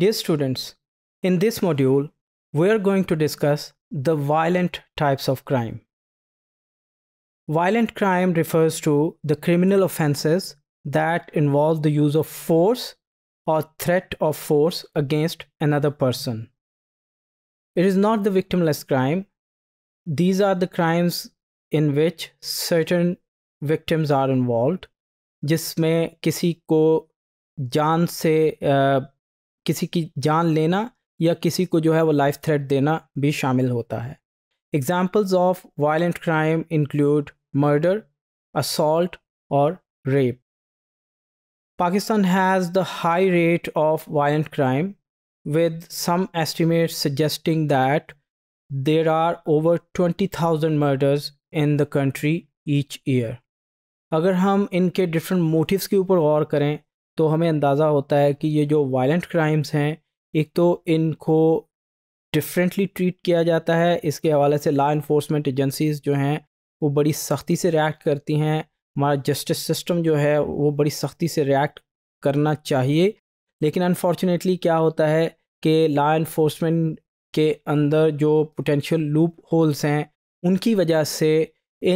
Dear students, in this module, we are going to discuss the violent types of crime. Violent crime refers to the criminal offenses that involve the use of force or threat of force against another person. It is not the victimless crime. These are the crimes in which certain victims are involved, uh, किसी की जान लेना या किसी को जो है वो लाइफ थ्रेट देना भी शामिल होता है examples of violent crime include murder assault और rape Pakistan has the high rate of violent crime with some estimate suggesting that there are over twenty thousand murders in the country each year अगर हम इनके different motives के ऊपर गौर करें तो हमें अंदाज़ा होता है कि ये जो वायलेंट क्राइम्स हैं एक तो इनको डिफरेंटली ट्रीट किया जाता है इसके हवाले से लॉ इन्फोर्समेंट एजेंसीज़ जो हैं वो बड़ी सख्ती से रिएक्ट करती हैं हमारा जस्टिस सिस्टम जो है वो बड़ी सख्ती से रिएक्ट करना चाहिए लेकिन अनफॉर्चुनेटली क्या होता है कि लॉ इन्फोर्समेंट के अंदर जो पोटेंशियल लूप होल्स हैं उनकी वजह से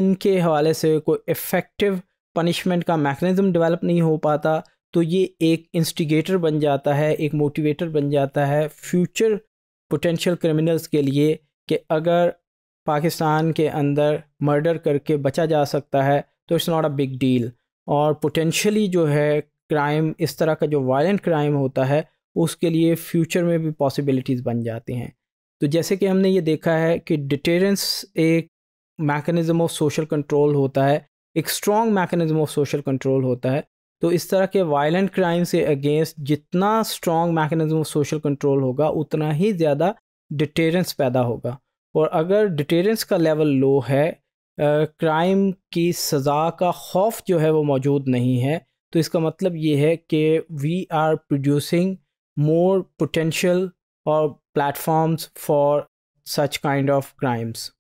इनके हवाले से कोई इफ़ेक्टिव पनिशमेंट का मैकनिज़म डेवलप नहीं हो पाता तो ये एक इंस्टिगेटर बन जाता है एक मोटिवेटर बन जाता है फ्यूचर पोटेंशियल क्रिमिनल्स के लिए कि अगर पाकिस्तान के अंदर मर्डर करके बचा जा सकता है तो it's not a big deal और पोटेंशली जो है क्राइम इस तरह का जो वायलेंट क्राइम होता है उसके लिए फ्यूचर में भी पॉसिबिलिटीज़ बन जाती हैं तो जैसे कि हमने ये देखा है कि डिटेरेंस एक मैकेनिज़्म ऑफ सोशल कंट्रोल होता है एक strong mechanism of social control होता है तो इस तरह के वायलेंट क्राइम से अगेंस्ट जितना strong mechanism of social control होगा उतना ही ज़्यादा डिटेरेंस पैदा होगा और अगर डिटेरेंस का लेवल लो है क्राइम की सज़ा का खौफ जो है वो मौजूद नहीं है तो इसका मतलब ये है कि we are producing more potential और platforms for such kind of crimes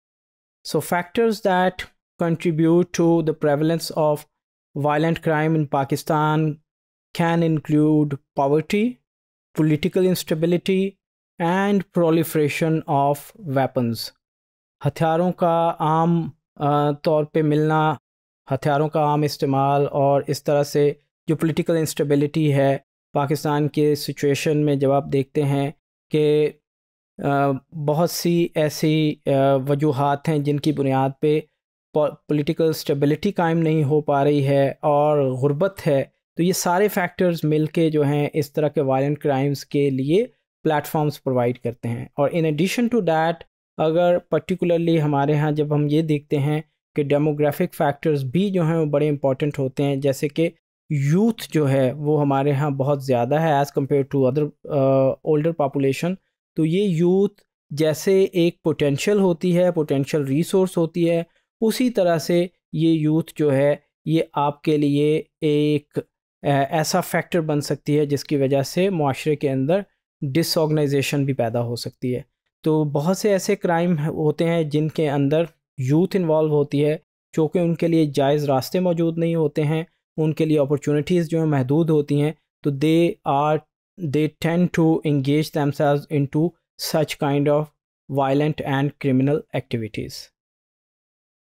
so factors that contribute to the prevalence of Violent crime in Pakistan can include poverty, political instability, and proliferation of weapons. हथियारों का आम तौर पे मिलना हथियारों का आम इस्तेमाल और इस तरह से जो पॉलिटिकल इंस्टेबिलिटी है पाकिस्तान के सिचुएशन में जब आप देखते हैं कि बहुत सी ऐसी वजूहत हैं जिनकी बुनियाद पे पॉलिटिकल स्टेबिलिटी कायम नहीं हो पा रही है और ग़ुरबत है तो ये सारे फैक्टर्स मिल के जो हैं इस तरह के वायलेंट क्राइम्स के लिए प्लेटफॉर्म्स प्रोवाइड करते हैं और इन एडिशन टू डैट अगर पर्टिकुलरली हमारे यहाँ जब हम ये देखते हैं कि डेमोग्राफिक फैक्टर्स भी जो हैं वो बड़े इंपॉर्टेंट होते हैं जैसे कि यूथ जो है वो हमारे यहाँ बहुत ज़्यादा है as compare to other older population तो ये यूथ जैसे एक पोटेंशियल होती है पोटेंशियल रिसोर्स होती है उसी तरह से ये यूथ जो है ये आपके लिए एक ऐसा फैक्टर बन सकती है जिसकी वजह से माशरे के अंदर डिसऑर्गनाइजेशन भी पैदा हो सकती है तो बहुत से ऐसे क्राइम होते हैं जिनके अंदर यूथ इन्वॉल्व होती है चूँकि उनके लिए जायज़ रास्ते मौजूद नहीं होते हैं उनके लिए अपॉर्चुनिटीज़ जो हैं महदूद होती हैं तो they are they tend to engage them in to such kind of violent and criminal activities